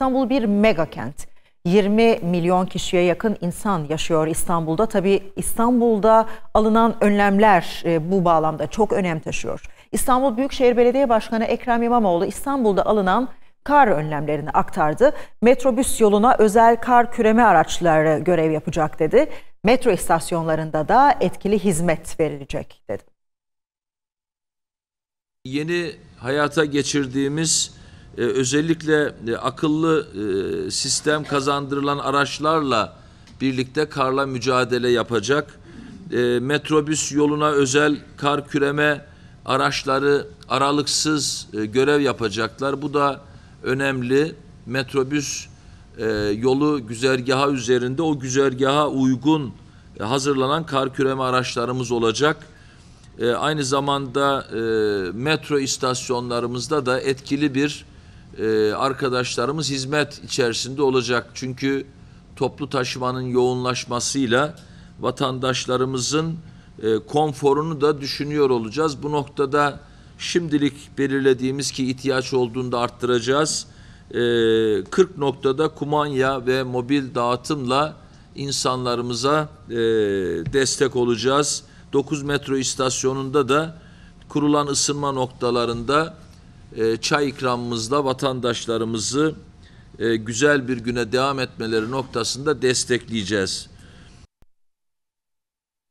İstanbul bir mega kent. 20 milyon kişiye yakın insan yaşıyor İstanbul'da. Tabii İstanbul'da alınan önlemler e, bu bağlamda çok önem taşıyor. İstanbul Büyükşehir Belediye Başkanı Ekrem İmamoğlu İstanbul'da alınan kar önlemlerini aktardı. Metrobüs yoluna özel kar küreme araçları görev yapacak dedi. Metro istasyonlarında da etkili hizmet verilecek dedi. Yeni hayata geçirdiğimiz e, özellikle e, akıllı e, sistem kazandırılan araçlarla birlikte karla mücadele yapacak. E, metrobüs yoluna özel kar küreme araçları aralıksız e, görev yapacaklar. Bu da önemli. Metrobüs e, yolu güzergaha üzerinde o güzergaha uygun e, hazırlanan kar küreme araçlarımız olacak. E, aynı zamanda e, metro istasyonlarımızda da etkili bir e, arkadaşlarımız hizmet içerisinde olacak. Çünkü toplu taşımanın yoğunlaşmasıyla vatandaşlarımızın e, konforunu da düşünüyor olacağız. Bu noktada şimdilik belirlediğimiz ki ihtiyaç olduğunda arttıracağız. E, 40 noktada kumanya ve mobil dağıtımla insanlarımıza e, destek olacağız. 9 metro istasyonunda da kurulan ısınma noktalarında e, çay ikramımızla vatandaşlarımızı e, güzel bir güne devam etmeleri noktasında destekleyeceğiz.